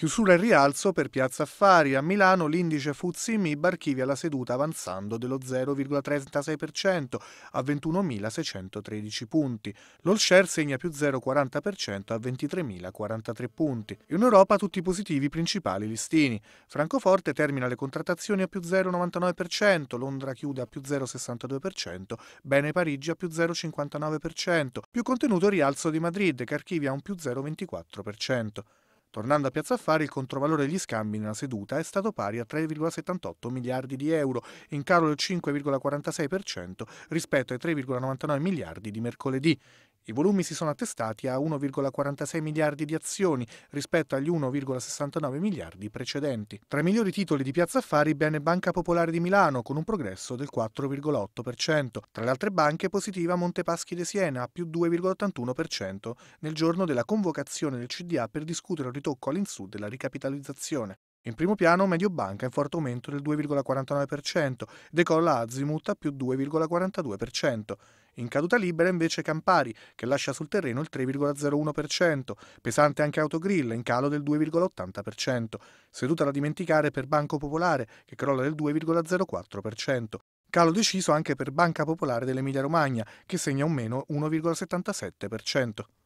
Chiusura e rialzo per Piazza Affari. A Milano l'indice Fuzzi MIB archivia la seduta avanzando dello 0,36% a 21.613 punti. L'Olscher segna più 0,40% a 23.043 punti. In Europa tutti i positivi principali listini. Francoforte termina le contrattazioni a più 0,99%, Londra chiude a più 0,62%, Bene Parigi a più 0,59%, più contenuto rialzo di Madrid che archivia un più 0,24%. Tornando a Piazza Affari, il controvalore degli scambi nella seduta è stato pari a 3,78 miliardi di euro, in calo del 5,46% rispetto ai 3,99 miliardi di mercoledì. I volumi si sono attestati a 1,46 miliardi di azioni rispetto agli 1,69 miliardi precedenti. Tra i migliori titoli di Piazza Affari bene Banca Popolare di Milano con un progresso del 4,8%. Tra le altre banche positiva Montepaschi de Siena più 2,81% nel giorno della convocazione del CDA per discutere il ritocco all'insù della ricapitalizzazione. In primo piano Mediobanca in forte aumento del 2,49%, decolla Azimut a più 2,42%. In caduta libera invece Campari, che lascia sul terreno il 3,01%, pesante anche Autogrill in calo del 2,80%, seduta da dimenticare per Banco Popolare che crolla del 2,04%. Calo deciso anche per Banca Popolare dell'Emilia Romagna, che segna un meno 1,77%.